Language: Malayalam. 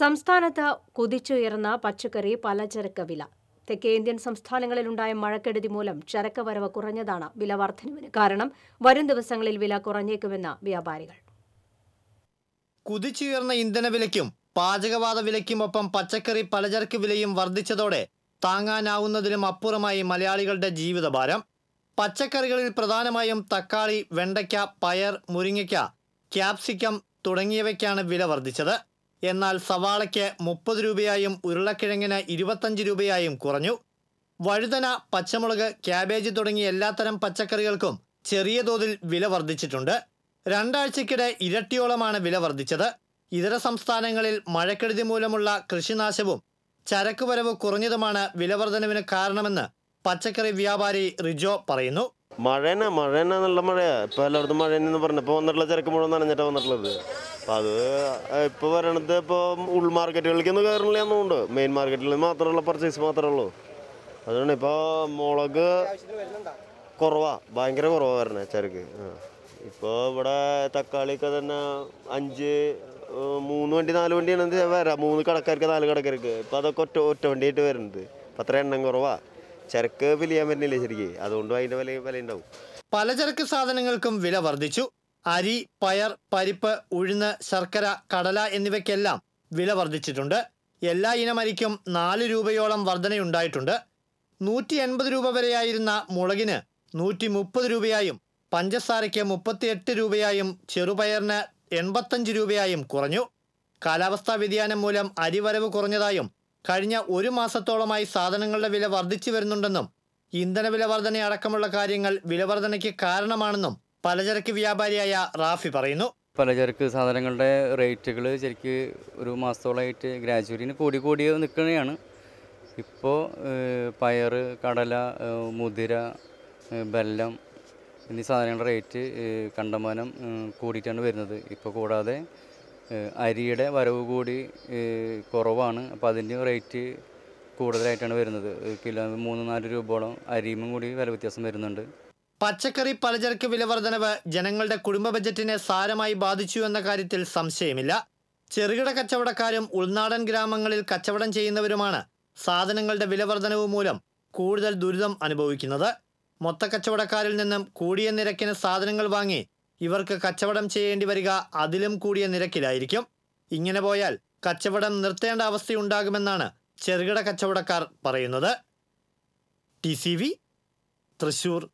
സംസ്ഥാനത്ത് കുതിച്ചുയർന്ന പച്ചക്കറി പലചരക്ക് വില തെക്കേ ഇന്ത്യൻ സംസ്ഥാനങ്ങളിലുണ്ടായ മഴക്കെടുതി മൂലം ചരക്ക് വരവ് കുറഞ്ഞതാണ് വില വർധനവിന് കാരണം വരും ദിവസങ്ങളിൽ വില കുറഞ്ഞേക്കുമെന്ന് വ്യാപാരികൾ കുതിച്ചുയർന്ന ഇന്ധനവിലയ്ക്കും പാചകവാത വിലയ്ക്കുമൊപ്പം പച്ചക്കറി പലചരക്ക് വിലയും വർദ്ധിച്ചതോടെ താങ്ങാനാവുന്നതിനും അപ്പുറമായി മലയാളികളുടെ ജീവിതഭാരം പച്ചക്കറികളിൽ പ്രധാനമായും തക്കാളി വെണ്ടയ്ക്ക പയർ മുരിങ്ങയ്ക്ക ക്യാപ്സിക്കം തുടങ്ങിയവയ്ക്കാണ് വില വർദ്ധിച്ചത് എന്നാൽ സവാളയ്ക്ക് മുപ്പത് രൂപയായും ഉരുളക്കിഴങ്ങിന് ഇരുപത്തഞ്ച് രൂപയായും കുറഞ്ഞു വഴുതന പച്ചമുളക് ക്യാബേജ് തുടങ്ങിയ എല്ലാത്തരം പച്ചക്കറികൾക്കും ചെറിയ തോതിൽ വില വർദ്ധിച്ചിട്ടുണ്ട് രണ്ടാഴ്ചക്കിടെ ഇരട്ടിയോളമാണ് വില വർദ്ധിച്ചത് ഇതര സംസ്ഥാനങ്ങളിൽ മഴക്കെടുതി മൂലമുള്ള കൃഷിനാശവും ചരക്കുവരവ് കുറഞ്ഞതുമാണ് വിലവർധനവിന് കാരണമെന്ന് പച്ചക്കറി വ്യാപാരി റിജോ പറയുന്നു മഴ തന്നെ നല്ല മഴയാ ഇപ്പൊ എല്ലായിടത്തും തന്നെ പറഞ്ഞു ഇപ്പൊ വന്നിട്ടുള്ള ചരക്ക് മുഴുവൻ നനഞ്ഞിട്ടാ വന്നിട്ടുള്ളത് അപ്പൊ അത് ഇപ്പൊ വരണത് ഇപ്പൊ ഉൾമാർക്കറ്റുകളിലേക്കൊന്നും കയറില്ല എന്നുണ്ട് മെയിൻ മാർക്കറ്റിൽ മാത്രമുള്ള പർച്ചേസ് മാത്രമേ അതുകൊണ്ട് ഇപ്പൊ മുളക് കുറവാ ഭയങ്കര കുറവാ വരണേ ചരക്ക് ഇപ്പോൾ ഇവിടെ തക്കാളിയൊക്കെ തന്നെ അഞ്ച് മൂന്ന് വണ്ടി നാല് വണ്ടിയാണ് വരാം മൂന്ന് കടക്കാർക്ക് നാല് കടക്കാർക്ക് ഇപ്പം അതൊക്കെ ഒറ്റ ഒറ്റ വണ്ടിയായിട്ട് വരുന്നത് അപ്പം അത്ര എണ്ണം കുറവാണ് ചരക്ക് വില ചെയ്യാൻ പറ്റില്ല ശരിക്കും അതുകൊണ്ടും അതിന്റെ വില വില ഉണ്ടാവും പലചരക്ക് സാധനങ്ങൾക്കും വില വർദ്ധിച്ചു അരി പയർ പരിപ്പ് ഉഴുന്ന് ശർക്കര കടല എന്നിവയ്ക്കെല്ലാം വില വർദ്ധിച്ചിട്ടുണ്ട് എല്ലാ ഇനം അരിക്കും നാല് രൂപയോളം വർധനയുണ്ടായിട്ടുണ്ട് നൂറ്റി എൺപത് രൂപ വരെയായിരുന്ന മുളകിന് നൂറ്റി മുപ്പത് രൂപയായും പഞ്ചസാരയ്ക്ക് എട്ട് രൂപയായും ചെറുപയറിന് എൺപത്തഞ്ച് രൂപയായും കുറഞ്ഞു കാലാവസ്ഥാ വ്യതിയാനം മൂലം അരിവരവ് കുറഞ്ഞതായും കഴിഞ്ഞ ഒരു മാസത്തോളമായി സാധനങ്ങളുടെ വില വർദ്ധിച്ചു വരുന്നുണ്ടെന്നും ഇന്ധനവില വർധന അടക്കമുള്ള കാര്യങ്ങൾ വിലവർധനയ്ക്ക് കാരണമാണെന്നും പലചരക്ക് വ്യാപാരിയായ റാഫി പറയുന്നു പലചരക്ക് സാധനങ്ങളുടെ റേറ്റുകൾ ശരിക്ക് ഒരു മാസത്തോളമായിട്ട് ഗ്രാജുവലിന് കൂടി കൂടി നിൽക്കുകയാണ് ഇപ്പോൾ പയർ കടല മുതിര ബെല്ലം എന്നീ സാധനങ്ങളുടെ റേറ്റ് കണ്ടമാനം കൂടിയിട്ടാണ് വരുന്നത് ഇപ്പോൾ കൂടാതെ അരിയുടെ വരവ് കൂടി കുറവാണ് അപ്പോൾ അതിൻ്റെ റേറ്റ് കൂടുതലായിട്ടാണ് വരുന്നത് കിലോ മൂന്ന് നാല് രൂപയോളം അരിയും കൂടി വില വ്യത്യാസം വരുന്നുണ്ട് പച്ചക്കറി പലചരക്ക് വില വർധനവ് ജനങ്ങളുടെ കുടുംബ ബജറ്റിനെ സാരമായി ബാധിച്ചു എന്ന കാര്യത്തിൽ സംശയമില്ല ചെറുകിട കച്ചവടക്കാരും ഉൾനാടൻ ഗ്രാമങ്ങളിൽ കച്ചവടം ചെയ്യുന്നവരുമാണ് സാധനങ്ങളുടെ വില വർധനവ് മൂലം കൂടുതൽ ദുരിതം അനുഭവിക്കുന്നത് മൊത്തക്കച്ചവടക്കാരിൽ നിന്നും കൂടിയ നിരക്കിന് സാധനങ്ങൾ വാങ്ങി ഇവർക്ക് കച്ചവടം ചെയ്യേണ്ടി വരിക അതിലും കൂടിയ നിരക്കിലായിരിക്കും ഇങ്ങനെ പോയാൽ കച്ചവടം നിർത്തേണ്ട അവസ്ഥയുണ്ടാകുമെന്നാണ് ചെറുകിട കച്ചവടക്കാർ പറയുന്നത് ടി തൃശൂർ